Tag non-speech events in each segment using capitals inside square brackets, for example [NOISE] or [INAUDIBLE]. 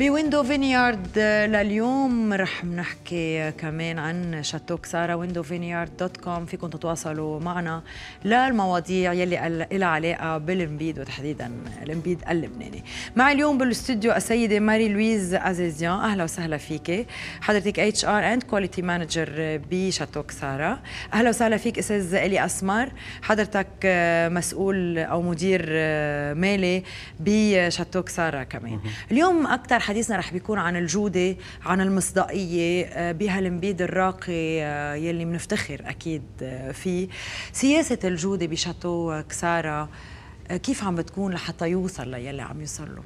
بويندو فينيارد لليوم رح نحكي كمان عن شاتو كسارا ويندو فينيارد دوت كوم فيكم تتواصلوا معنا للمواضيع يلي لها علاقة بالمبيد وتحديدا المبيد اللبناني معي اليوم بالاستوديو السيدة ماري لويز ازيزيان أهلا وسهلا فيك حضرتك اتش ار اند كواليتي مانجر بشاتو كسارا أهلا وسهلا فيك أستاذ إلي أسمر حضرتك مسؤول أو مدير مالي بشاتو كسارا كمان اليوم أكثر حديثنا رح بيكون عن الجودة عن المصداقية آه، بهالمبيد الراقي آه، يلي منفتخر أكيد آه، فيه سياسة الجودة بشاتو كسارة كيف عم بتكون لحتى يوصل ليلي عم يوصل له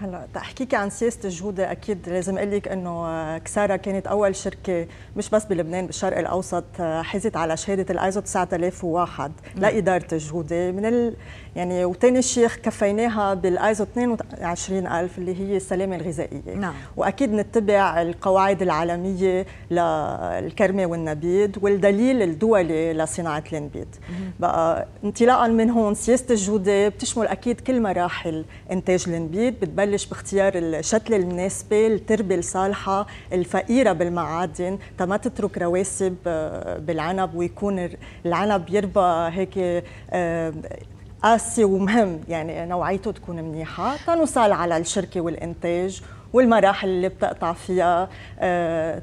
هلا تحكيك عن سياسه الجوده اكيد لازم اقول لك انه آه، كساره كانت اول شركه مش بس بلبنان بالشرق الاوسط آه، حازت على شهاده الايزو 9001 لاداره الجوده من ال... يعني وثاني شيء كفيناها بالايزو 22000 اللي هي السلامه الغذائيه نعم. واكيد نتبع القواعد العالميه للكرمه والنبيذ والدليل الدولي لصناعه النبيذ بقى انطلاقا من هون سياسه الجوده بتشمل اكيد كل مراحل انتاج النبيذ بتبلش بنبلش باختيار الشتلة المناسبة التربة الصالحة الفقيرة بالمعادن تا ما تترك رواسب آه، بالعنب ويكون العنب يربى هيك آه، قاسي ومهم يعني نوعيته تكون منيحة تنوصل على الشركة والإنتاج والمراحل اللي بتقطع فيها آه،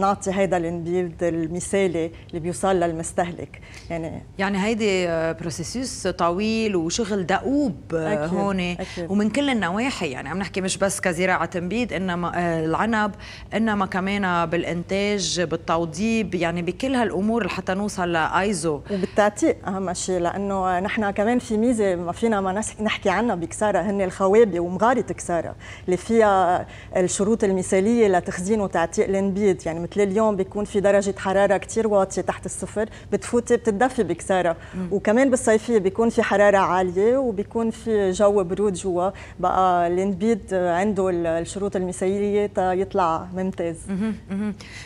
نعطي هيدا الانبيد المثالي اللي بيوصل للمستهلك يعني يعني هيدي بروسيسوس طويل وشغل دؤوب هون ومن كل النواحي يعني عم نحكي مش بس كزراعه تنبيد انما آه، العنب انما كمان بالانتاج بالتوضيب يعني بكل هالامور لحتى نوصل لايزو وبالتعتيق اهم شيء لانه نحن كمان في ميزه ما فينا ما نحكي عنها بكسارة هن الخوابي ومغاره كسارة اللي فيها الشروط المثاليه لتخزين وتعتيق الانبيد البريد يعني مثل اليوم بيكون في درجه حراره كثير واطيه تحت الصفر بتفوتي بتدفي بكساره وكمان بالصيفيه بيكون في حراره عاليه وبيكون في جو برود جوا بقى الانبيد عنده الشروط المثاليه يطلع ممتاز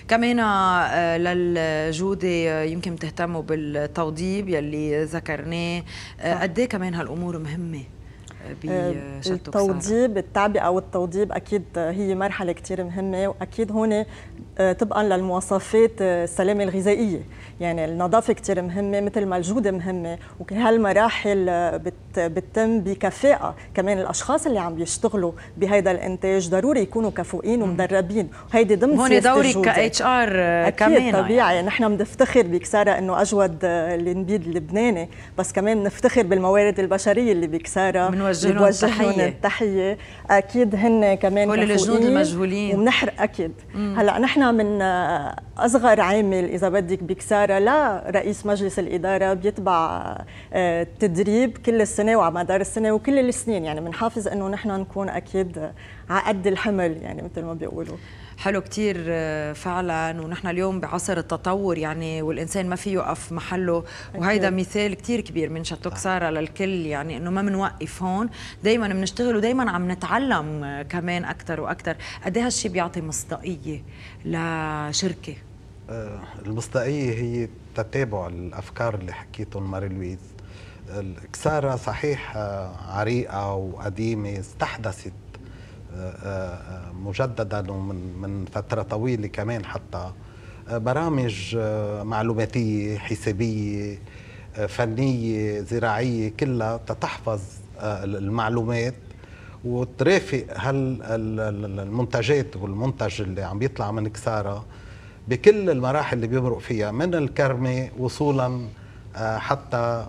كمان آه، للجوده يمكن تهتموا بالتوضيب يلي ذكرناه آه، قد ايه كمان هالامور مهمه آه، التوضيب التعبئه والتوضيب اكيد هي مرحله كثير مهمه واكيد هون آه، طبقا للمواصفات آه، السلامه الغذائيه يعني النظافه كثير مهمه مثل ما الجوده مهمه وهالمراحل آه، بتتم بكفاءه كمان الاشخاص اللي عم بيشتغلوا بهيدا الانتاج ضروري يكونوا كفؤين ومدربين وهيدي ضمن هون ك اتش ار كمان يعني. طبيعي يعني. نحن بنفتخر بكسارة انه اجود النبيد اللبناني بس كمان بنفتخر بالموارد البشريه اللي بكسارة بنوجه لهم التحيه التحيه اكيد هن كمان كل الجنود المجهولين وبنحرق اكيد هلا نحن من آه، اصغر عامل اذا بدك بكساره لا رئيس مجلس الاداره بيتبع آه، تدريب كل السنه وعلى مدار السنه وكل السنين يعني بنحافظ انه نحن نكون اكيد على قد الحمل يعني مثل ما بيقولوا حلو كتير آه، فعلا ونحن اليوم بعصر التطور يعني والإنسان ما فيه يقف محله وهيدا مثال كتير كبير من شتوك سارة للكل يعني إنه ما بنوقف هون دايما بنشتغل ودايما عم نتعلم آه، كمان أكثر وأكثر قد إيه هالشيء بيعطي مصداقية لشركة آه، المصداقية هي تتابع الأفكار اللي حكيتهم ماري لويز كسارة صحيح عريقة وقديمة استحدثت مجددا ومن من فتره طويله كمان حتى آه، برامج آه، معلوماتيه حسابيه آه، فنيه زراعيه كلها تتحفظ المعلومات وترافق المنتجات والمنتج اللي عم بيطلع من كسارة بكل المراحل اللي بيمرق فيها من الكرمة وصولا حتى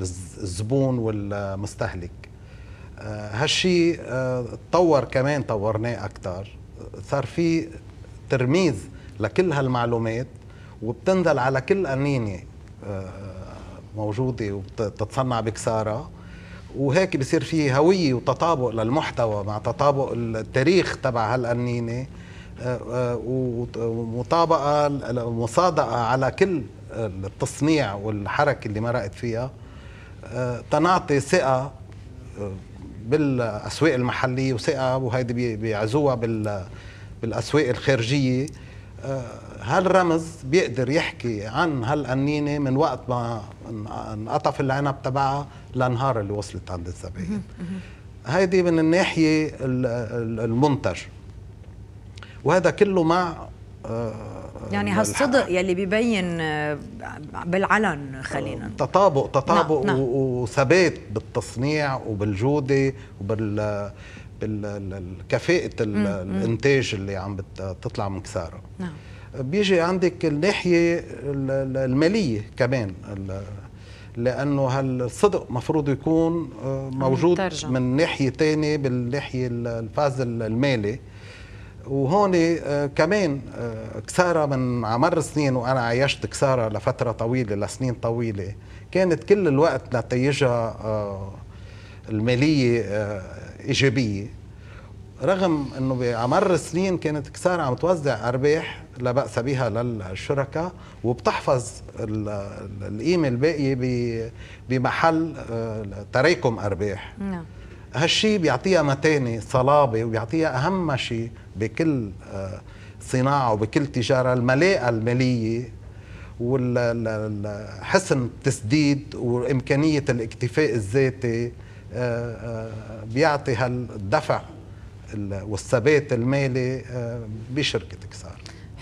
الزبون والمستهلك آه، هالشيء آه، تطور كمان طورناه اكثر صار في ترميز لكل هالمعلومات وبتنزل على كل قنينه آه، موجوده وبتتصنع بكساره وهيك بصير في هويه وتطابق للمحتوى مع تطابق التاريخ تبع هالقنينه ومطابقه مصادقه على كل التصنيع والحركه اللي مرقت فيها تنعطي ثقه بالاسواق المحليه وثقه وهيدي بيعزوها بال بالاسواق الخارجيه آه، هالرمز بيقدر يحكي عن هالقنينه من وقت ما انقطف العنب تبعها لنهار اللي وصلت عند الزباين هيدي من الناحيه المنتج وهذا كله مع يعني هالصدق يلي بيبين آه، بالعلن خلينا تطابق تطابق نعم. نعم. وثبات بالتصنيع وبالجوده وبال بالكفاءة الانتاج اللي عم بتطلع من كساره نعم. بيجي عندك الناحية المالية كمان لأنه هالصدق مفروض يكون آه، موجود من ناحية تانية بالناحية الفاز المالي وهون آه، كمان آه، كسارة من عمر سنين وأنا عايشت كسارة لفترة طويلة لسنين طويلة كانت كل الوقت نتائجها آه، المالية إيجابية رغم أنه بعمر السنين كانت كسارة عم توزع أرباح لا بأس بها للشركاء وبتحفظ القيمة الباقية بمحل تراكم أرباح نعم. هالشيء بيعطيها متانه صلابه وبيعطيها اهم شيء بكل آه، صناعه وبكل تجاره الملاءه الماليه وحسن التسديد وامكانيه الاكتفاء الذاتي آه، آه، بيعطي هالدفع والثبات المالي بشركه كسار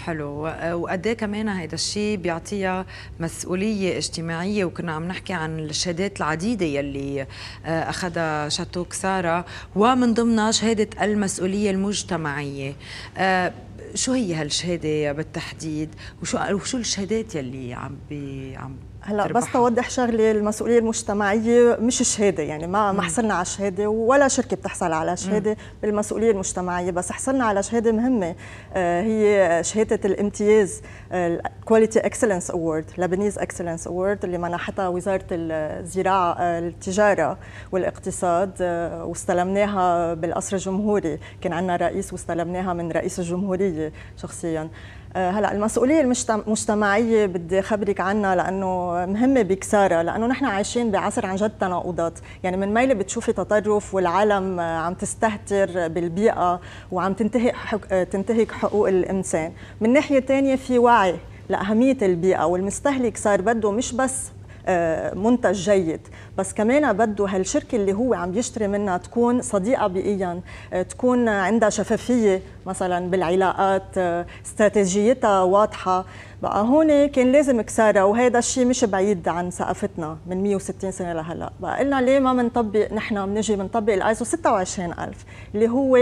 حلو وقد إيه كمان هيدا الشيء بيعطيها مسؤوليه اجتماعيه وكنا عم نحكي عن الشهادات العديده يلي آه، اخذها شاتوك ساره ومن ضمنها شهاده المسؤوليه المجتمعيه آه، شو هي هالشهاده بالتحديد وشو وشو الشهادات يلي عم بي عم هلا بس توضح شغله المسؤوليه المجتمعيه مش شهاده يعني ما ما حصلنا على شهاده ولا شركه بتحصل على شهاده بالمسؤوليه المجتمعيه بس حصلنا على شهاده مهمه آه، هي شهاده الامتياز الكواليتي اكسلنس اوورد لبنيز اكسلنس اوورد اللي منحتها وزاره الزراعه آه، التجاره والاقتصاد آه، واستلمناها بالقصر الجمهوري كان عندنا رئيس واستلمناها من رئيس الجمهوريه شخصيا آه، هلا المسؤوليه المجتمعيه بدي خبرك عنها لانه مهمه بكساره لانه نحن عايشين بعصر عن جد تناقضات يعني من ميله بتشوفي تطرف والعالم عم تستهتر بالبيئه وعم تنتهك حق... تنتهك حقوق الانسان من ناحيه ثانيه في وعي لاهميه البيئه والمستهلك صار بده مش بس آه، منتج جيد بس كمان بده هالشركه اللي هو عم يشتري منها تكون صديقه بيئيا آه، تكون عندها شفافيه مثلا بالعلاقات آه، استراتيجيتها واضحه بقى هون كان لازم كسارة وهذا الشيء مش بعيد عن ثقافتنا من 160 سنة لهلا بقى قلنا ليه ما بنطبق نحن بنجي بنطبق الايزو 26000 اللي هو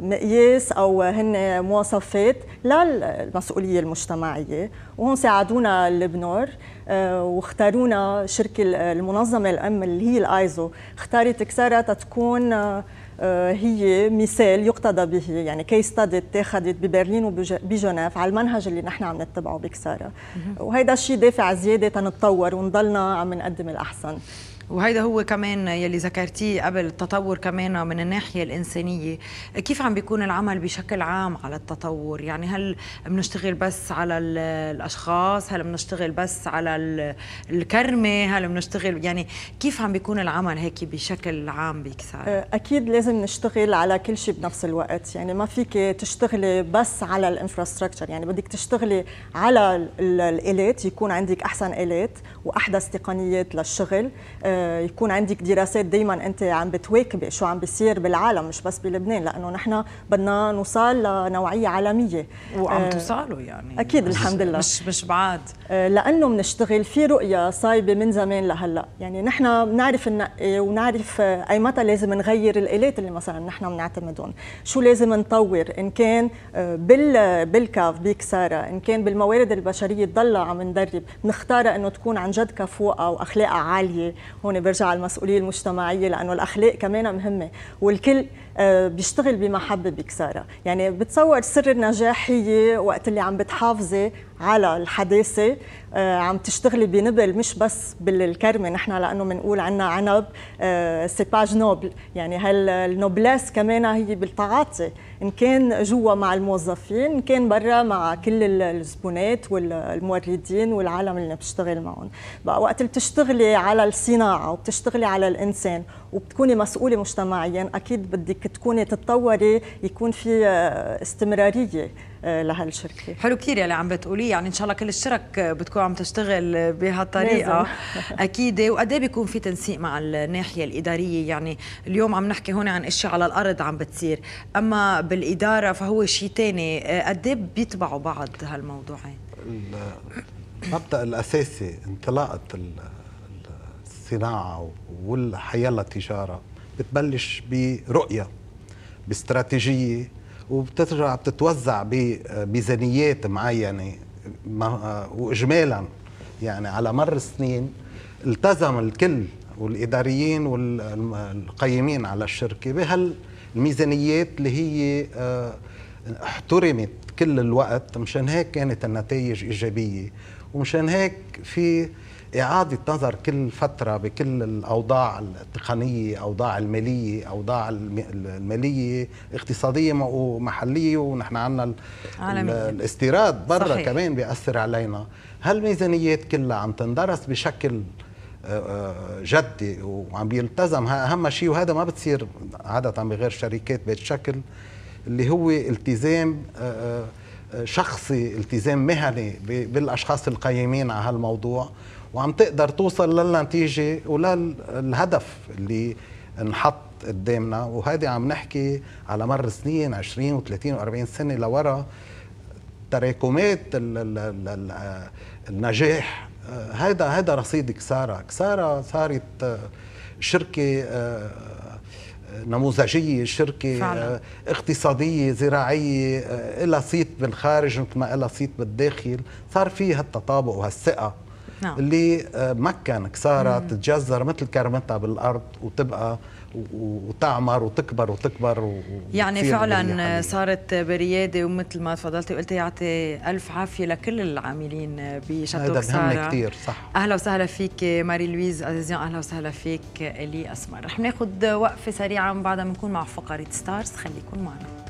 مقياس او هن مواصفات للمسؤوليه المجتمعيه وهون ساعدونا لبنور آه، واختارونا شركه المنظمه الام اللي هي الايزو اختارت كسارة تكون آه، هي مثال يقتدى به يعني كيس ستادي اتاخذت ببرلين وبجنيف على المنهج اللي نحن عم نتبعه بكسارة وهيدا الشيء دافع زياده تنتطور ونضلنا عم نقدم الاحسن وهيدا هو كمان يلي ذكرتيه قبل التطور كمان من الناحية الإنسانية كيف عم بيكون العمل بشكل عام على التطور يعني هل بنشتغل بس على الأشخاص هل بنشتغل بس على الكرمة هل بنشتغل يعني كيف عم بيكون العمل هيك بشكل عام بكسار أه، أكيد لازم نشتغل على كل شيء بنفس الوقت يعني ما فيك تشتغلي بس على الانفراستراكشر يعني بدك تشتغلي على الآلات يكون عندك أحسن آلات وأحدث تقنيات للشغل أه، يكون عندك دراسات دائما انت عم بتواكبي شو عم بيصير بالعالم مش بس بلبنان لانه نحن بدنا نوصل لنوعيه عالميه وعم آه، توصلوا يعني اكيد الحمد لله مش مش بعاد آه، لانه بنشتغل في رؤيه صايبه من زمان لهلا يعني نحن بنعرف ننقي ونعرف آه، اي متى لازم نغير الالات اللي مثلا نحن بنعتمدهم شو لازم نطور ان كان بال بالكاف بكساره ان كان بالموارد البشريه تضلها عم ندرب نختارها انه تكون عن جد كفوقه واخلاقها عاليه هون برجع المسؤوليه المجتمعيه لانه الاخلاق كمان مهمه والكل آه، بيشتغل بما حبب كسارة يعني بتصور سر النجاح هي وقت اللي عم بتحافظي على الحداثة آه، عم تشتغلي بنبل مش بس بالكرمة نحن لأنه بنقول عنا عنب سيباج آه، نوبل يعني هالنوبلاس كمان هي بالتعاطي إن كان جوا مع الموظفين إن كان برا مع كل الزبونات والموردين والعالم اللي بتشتغل معهم بقى وقت اللي بتشتغلي على الصناعة وبتشتغلي على الإنسان وبتكوني مسؤوله مجتمعيا اكيد بدك تكوني تتطوري يكون في آه، استمراريه آه، لهالشركه حلو كثير يلي عم بتقوليه يعني ان شاء الله كل الشرك آه، بتكون عم تشتغل بهالطريقه [LAUGHS] اكيد وقد ايه بيكون في تنسيق مع الناحيه الاداريه يعني اليوم عم نحكي هون عن اشياء على الارض عم بتصير اما بالاداره فهو شيء ثاني قد ايه بيتبعوا بعض هالموضوعين المبدا الاساسي انطلاقه الصناعة والحياة للتجارة بتبلش برؤية باستراتيجية وبترجع بتتوزع بميزانيات معينة وإجمالا يعني على مر السنين التزم الكل والإداريين والقيمين على الشركة بهالميزانيات اللي هي آه، احترمت كل الوقت مشان هيك كانت النتائج إيجابية ومشان هيك في إعادة نظر كل فترة بكل الأوضاع التقنية أوضاع المالية أوضاع المالية اقتصادية ومحلية ونحن عندنا الاستيراد برا صحيح. كمان بيأثر علينا هالميزانيات كلها عم تندرس بشكل آه، آه، جدي وعم بيلتزم اهم شيء وهذا ما بتصير عاده بغير شركات بهالشكل اللي هو التزام آه، آه، آه، شخصي التزام مهني بالاشخاص القيمين على هالموضوع وعم تقدر توصل للنتيجه وللهدف اللي انحط قدامنا وهذه عم نحكي على مر سنين 20 و30 و40 سنه لورا تراكمات النجاح هذا هذا رصيد كسارة كسارة صارت شركة نموذجيه شركه فعلا. آه، اقتصاديه زراعيه آه، لها صيت بالخارج مثل ما لها صيت بالداخل صار في هالتطابق وهالثقه نعم. اللي آه، مكن كسارة تتجذر مثل كرمتها بالارض وتبقى وتعمر وتكبر وتكبر و... يعني فعلا صارت برياده ومثل ما تفضلتي وقلتي يعطي الف عافيه لكل العاملين بشاتو سارة هذا كثير صح اهلا وسهلا فيك ماري لويز ازيزيان اهلا وسهلا فيك الي اسمر رح ناخذ وقفه سريعه من بعدها بنكون مع فقره ستارز خليكم معنا